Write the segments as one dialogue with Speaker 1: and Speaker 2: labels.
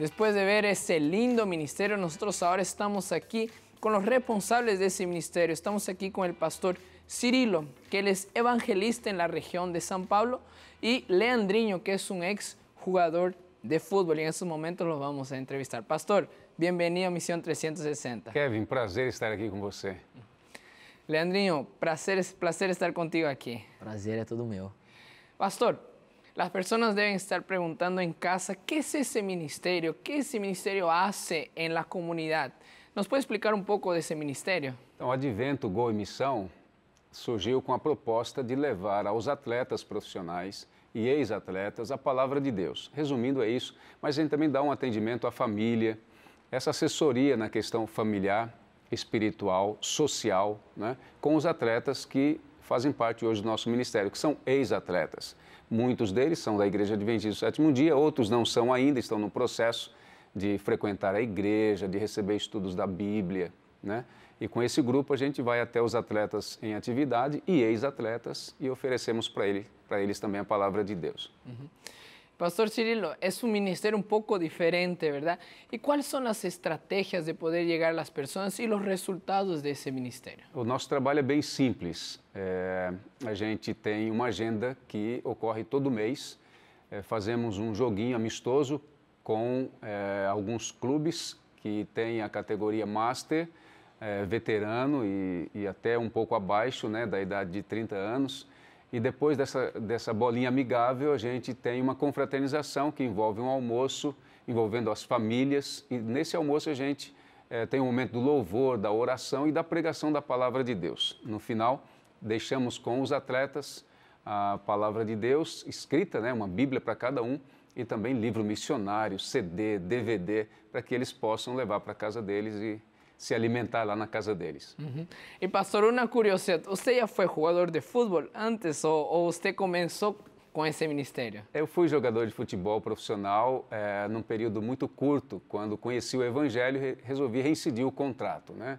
Speaker 1: Después de ver ese lindo ministerio, nosotros ahora estamos aquí con los responsables de ese ministerio. Estamos aquí con el pastor Cirilo, que él es evangelista en la región de San Pablo, y Leandriño, que es un ex jugador de fútbol. Y en estos momentos los vamos a entrevistar. Pastor, bienvenido a Misión 360.
Speaker 2: Kevin, placer estar aquí con
Speaker 1: você. Leandrinho, prazer, placer estar contigo aquí. Prazer es todo mío. Pastor, Las personas deben estar preguntando en casa, ¿qué es ese ministerio? ¿Qué ese ministerio hace en la comunidad? ¿Nos puede explicar um pouco desse ministério?
Speaker 2: Então, Advento, Gol e Missão surgiu com a proposta de levar aos atletas profissionais e ex-atletas a palavra de Deus. Resumindo, é isso, mas a gente também dá um atendimento à família, essa assessoria na questão familiar, espiritual, social, né, com os atletas que fazem parte hoje do nosso ministério, que são ex-atletas. Muitos deles são da Igreja Adventista do Sétimo Dia, outros não são ainda, estão no processo de frequentar a igreja, de receber estudos da Bíblia, né? E com esse grupo a gente vai até os atletas em atividade e ex-atletas e oferecemos para ele, eles também a palavra de Deus. Uhum.
Speaker 1: Pastor Cirilo, es un ministerio un poco diferente, ¿verdad? ¿Y cuáles son las estrategias de poder llegar a las personas y los resultados de ese ministerio?
Speaker 2: O nosso trabalho é bem simples. É, a gente tem uma agenda que ocorre todo mês. É, fazemos um joguinho amistoso com é, alguns clubes que têm a categoria Master, é, veterano e, e até um pouco abaixo né, da idade de 30 anos. E depois dessa, dessa bolinha amigável, a gente tem uma confraternização que envolve um almoço, envolvendo as famílias. E nesse almoço a gente é, tem o um momento do louvor, da oração e da pregação da palavra de Deus. No final, deixamos com os atletas a palavra de Deus escrita, né, uma Bíblia para cada um, e também livro missionário, CD, DVD, para que eles possam levar para casa deles e se alimentar lá na casa deles.
Speaker 1: Uhum. E pastor, uma curiosidade, você já foi jogador de futebol antes ou, ou você começou com esse ministério?
Speaker 2: Eu fui jogador de futebol profissional é, num período muito curto, quando conheci o evangelho resolvi reincidir o contrato, né?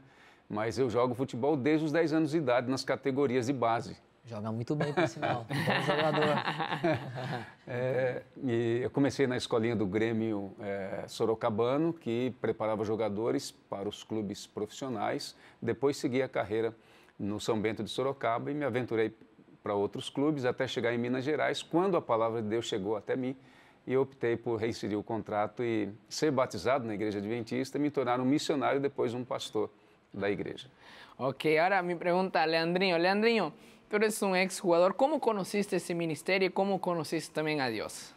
Speaker 2: Mas eu jogo futebol desde os 10 anos de idade nas categorias de base. Joga muito bem, por sinal. Bom jogador. É, eu comecei na escolinha do Grêmio é, Sorocabano, que preparava jogadores para os clubes profissionais. Depois segui a carreira no São Bento de Sorocaba e me aventurei para outros clubes até chegar em Minas Gerais, quando a palavra de Deus chegou até mim e eu optei por reinserir o contrato e ser batizado na Igreja Adventista e me tornar um missionário e depois um pastor da igreja.
Speaker 1: Ok, agora me pergunta, Leandrinho. Leandrinho, tú eres un exjugador. ¿Cómo conociste ese ministerio y cómo conociste también a Dios?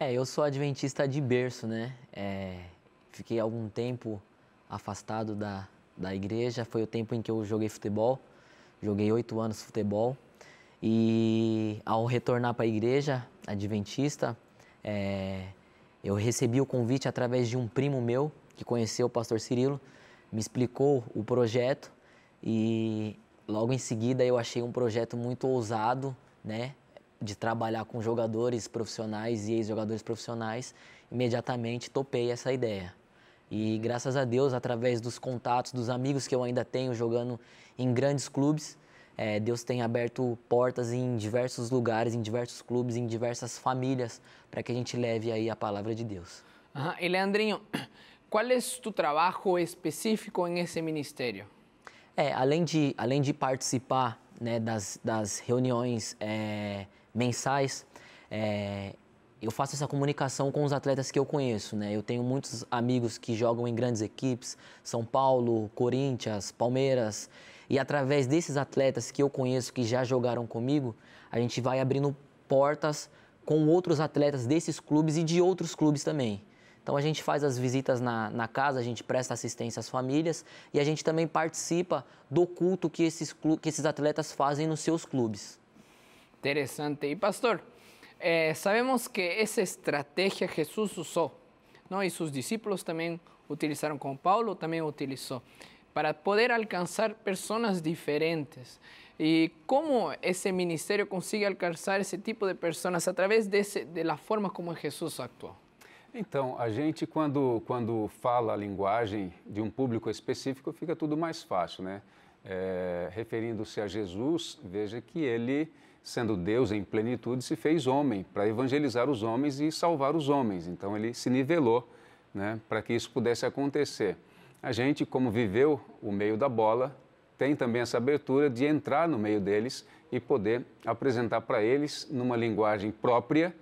Speaker 3: É, eu sou adventista de berço, né? É, fiquei algum tempo afastado da, da igreja. Foi o tempo em que eu joguei futebol. Joguei oito anos futebol. E ao retornar para a igreja adventista, é, eu recebi o convite através de um primo meu que conheceu o pastor Cirilo, me explicou o projeto e Logo em seguida, eu achei um projeto muito ousado, né? De trabalhar com jogadores profissionais e ex-jogadores profissionais. Imediatamente topei essa ideia. E graças a Deus, através dos contatos, dos amigos que eu ainda tenho jogando em grandes clubes, é, Deus tem aberto portas em diversos lugares, em diversos clubes, em diversas famílias, para que a gente leve aí a palavra de Deus.
Speaker 1: Ajá. E Leandrinho, qual é o teu trabalho específico em esse ministério?
Speaker 3: É, além de, além de participar né, das, das reuniões é, mensais, é, eu faço essa comunicação com os atletas que eu conheço, né? Eu tenho muitos amigos que jogam em grandes equipes, São Paulo, Corinthians, Palmeiras, e através desses atletas que eu conheço que já jogaram comigo, a gente vai abrindo portas com outros atletas desses clubes e de outros clubes também. Então a gente faz as visitas na, na casa, a gente presta assistência às famílias e a gente também participa do culto que esses, que esses atletas fazem nos seus clubes.
Speaker 1: Interessante. E pastor, eh, sabemos que essa estratégia Jesus usou, não? e seus discípulos também utilizaram, com Paulo também utilizou, para poder alcançar pessoas diferentes. E como esse ministério consegue alcançar esse tipo de pessoas através desse, de la forma como Jesus atuou?
Speaker 2: Então, a gente, quando, quando fala a linguagem de um público específico, fica tudo mais fácil, né? É, Referindo-se a Jesus, veja que ele, sendo Deus em plenitude, se fez homem para evangelizar os homens e salvar os homens. Então, ele se nivelou né, para que isso pudesse acontecer. A gente, como viveu o meio da bola, tem também essa abertura de entrar no meio deles e poder apresentar para eles, numa linguagem própria,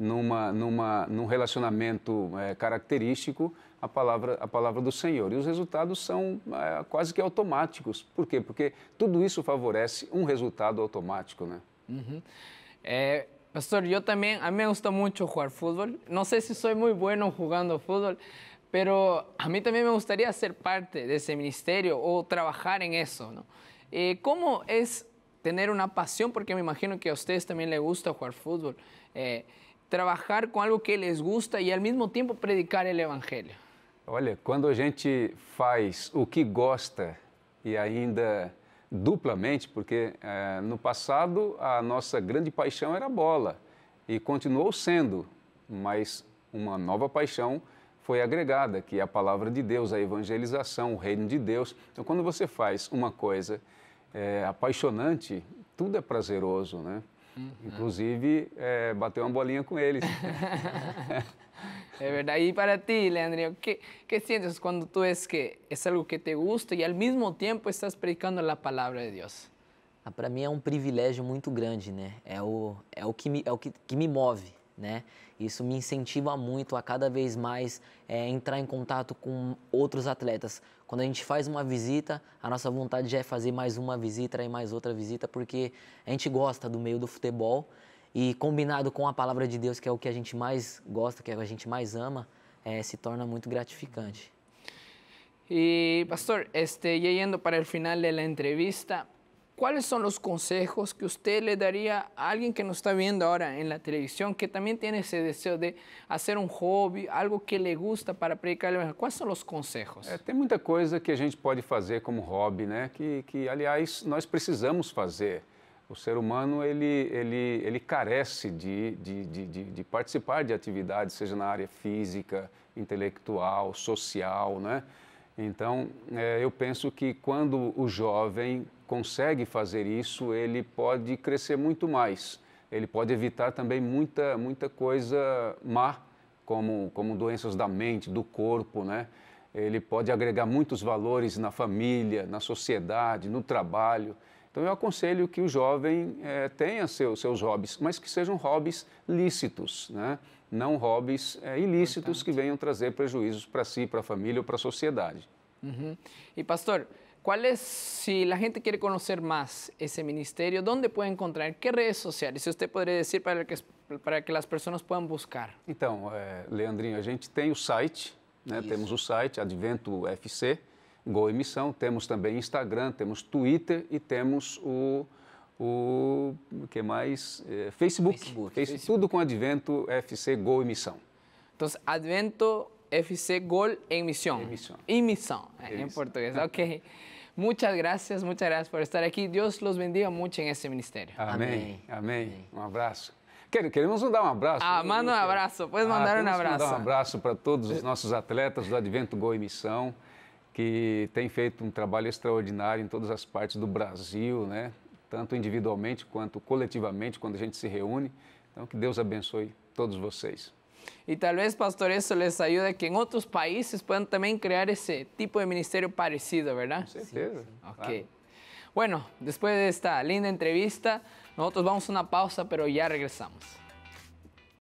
Speaker 2: numa, numa, num relacionamento é, característico a palavra, a palavra do Senhor. E os resultados são é, quase que automáticos. Por quê? Porque tudo isso favorece um resultado automático, né?
Speaker 1: Uhum. É, pastor, eu também, a mim me gusta muito jogar futebol. Não sei se sou muito bueno jogando futebol, mas a mim também me gostaria ser parte desse ministério ou trabalhar em isso, E eh, como é ter uma paixão, porque me imagino que a vocês também lhe gusta jogar futebol. Eh, trabalhar com algo que eles gusta e ao mesmo tempo predicar o evangelho.
Speaker 2: Olha, quando a gente faz o que gosta e ainda duplamente, porque é, no passado a nossa grande paixão era a bola e continuou sendo, mas uma nova paixão foi agregada, que é a palavra de Deus, a evangelização, o reino de Deus. Então, quando você faz uma coisa é, apaixonante, tudo é prazeroso, né? Uhum. Inclusive, é, bateu uma bolinha com eles.
Speaker 1: é verdade. E para ti, Leandrinho, que, que sientes quando tu es que é algo que te gusta e ao mesmo tempo
Speaker 3: estás predicando a palavra de Deus? Ah, para mim é um privilégio muito grande, né? É o, é o, que, me, é o que, que me move né? Isso me incentiva muito a cada vez mais é, entrar em contato com outros atletas. Quando a gente faz uma visita, a nossa vontade já é fazer mais uma visita e mais outra visita, porque a gente gosta do meio do futebol e combinado com a palavra de Deus, que é o que a gente mais gosta, que é o que a gente mais ama, é, se torna muito gratificante.
Speaker 1: E pastor, este, indo para o final da entrevista, ¿Cuáles son los consejos que usted le daría a alguien que nos está viendo ahora en la televisión, que también tiene ese deseo de hacer um hobby, algo que le gusta para predicar el ¿Cuáles são os consejos? É,
Speaker 2: tem muita coisa que a gente pode fazer como hobby, né? Que, que aliás, nós precisamos fazer. O ser humano, ele, ele, ele carece de, de, de, de, de participar de atividades, seja na área física, intelectual, social, né? Então, é, eu penso que quando o jovem consegue fazer isso, ele pode crescer muito mais. Ele pode evitar também muita, muita coisa má, como, como doenças da mente, do corpo, né? Ele pode agregar muitos valores na família, na sociedade, no trabalho. Então, eu aconselho que o jovem é, tenha seu, seus hobbies, mas que sejam hobbies lícitos, né? não hobbies é, ilícitos que venham trazer prejuízos para si, para a família ou para a sociedade.
Speaker 1: Uhum. E, pastor, ¿Cuál es, si la gente quiere conocer más ese ministerio, dónde puede encontrar? ¿Qué redes sociais? Se você poderia dizer para que, para que as pessoas possam buscar.
Speaker 2: Então, é, Leandrinho, a gente tem o site, né? temos o site Advento FC, Gol Emissão, temos também Instagram, temos Twitter e temos o, o que mais? É, Facebook. Facebook. Facebook. Tudo com Advento FC, Gol Emissão.
Speaker 1: Então, Advento FC Gol en Misión. En misión. em misión, eh, en portugués. Ok. Muchas gracias, muchas gracias por estar aquí. Dios los bendiga mucho en este ministerio. Amén,
Speaker 2: amén. amém. Um abraço. Queremos mandar um abraço. Ah, manda um abraço. Pode ah, mandar ah, um abraço. Mandar um abraço para todos os nossos atletas do Advento Gol e Missão, que têm feito um trabalho extraordinário em todas as partes do Brasil, né? tanto individualmente quanto coletivamente, quando a gente se reúne. Então, que Deus abençoe todos vocês.
Speaker 1: Y tal vez, pastor, eso les ayude que en otros países puedan también crear ese tipo de ministerio parecido, ¿verdad? Sí, sí. Ok. Bueno, después de esta linda entrevista, nosotros vamos a una pausa, pero ya regresamos.